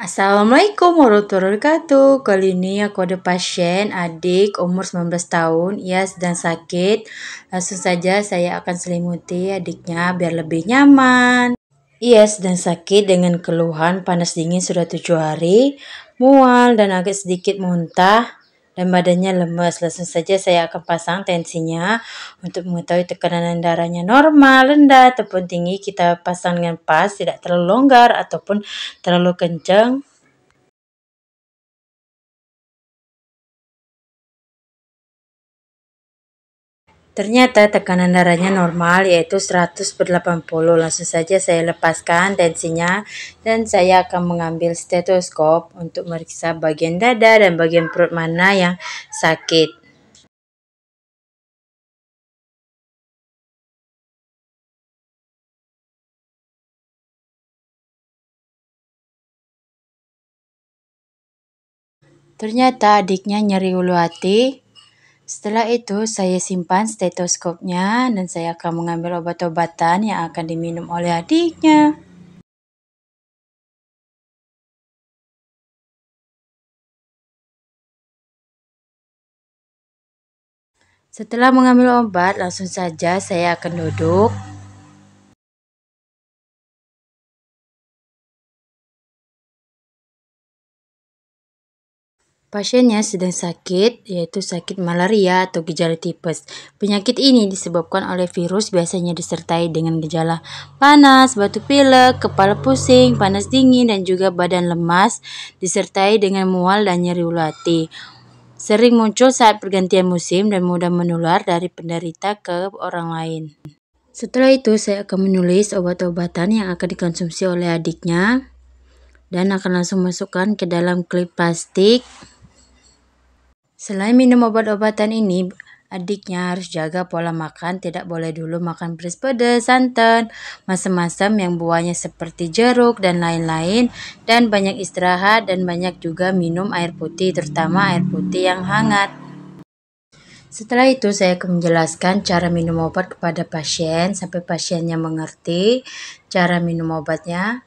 Assalamualaikum warahmatullahi wabarakatuh. Kali ini aku ada pasien adik umur 19 tahun. Ia sedang sakit. Langsung saja saya akan selimuti adiknya biar lebih nyaman. Ia sedang sakit dengan keluhan panas dingin sudah tujuh hari, mual dan agak sedikit muntah dan badannya lemes. Langsung saja saya akan pasang tensinya untuk mengetahui tekanan darahnya normal, rendah, ataupun tinggi. Kita pasang dengan pas, tidak terlalu longgar ataupun terlalu kencang. Ternyata tekanan darahnya normal yaitu 180. Langsung saja saya lepaskan tensinya dan saya akan mengambil stetoskop untuk meriksa bagian dada dan bagian perut mana yang sakit. Ternyata adiknya nyeri ulu hati setelah itu, saya simpan stetoskopnya dan saya akan mengambil obat-obatan yang akan diminum oleh adiknya. Setelah mengambil obat, langsung saja saya akan duduk Pasien yang sedang sakit, yaitu sakit malaria atau gejala tipes. Penyakit ini disebabkan oleh virus biasanya disertai dengan gejala panas, batuk pilek, kepala pusing, panas dingin, dan juga badan lemas, disertai dengan mual dan nyeri ulati sering muncul saat pergantian musim dan mudah menular dari penderita ke orang lain. Setelah itu, saya akan menulis obat-obatan yang akan dikonsumsi oleh adiknya dan akan langsung masukkan ke dalam klip plastik. Selain minum obat-obatan ini, adiknya harus jaga pola makan, tidak boleh dulu makan beras pedas santan, masam-masam yang buahnya seperti jeruk dan lain-lain, dan banyak istirahat dan banyak juga minum air putih, terutama air putih yang hangat. Setelah itu saya akan menjelaskan cara minum obat kepada pasien sampai pasiennya mengerti cara minum obatnya.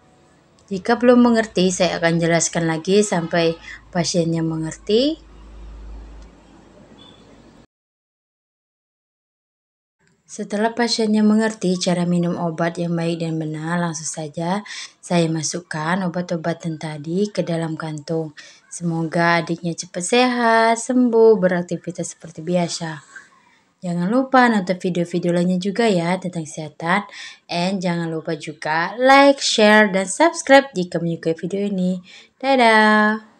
Jika belum mengerti, saya akan jelaskan lagi sampai pasiennya mengerti. Setelah pasiennya mengerti cara minum obat yang baik dan benar, langsung saja saya masukkan obat-obatan tadi ke dalam kantung. Semoga adiknya cepat sehat, sembuh, beraktivitas seperti biasa. Jangan lupa nonton video-video lainnya juga ya tentang kesehatan. And jangan lupa juga like, share, dan subscribe jika menyukai video ini. Dadah!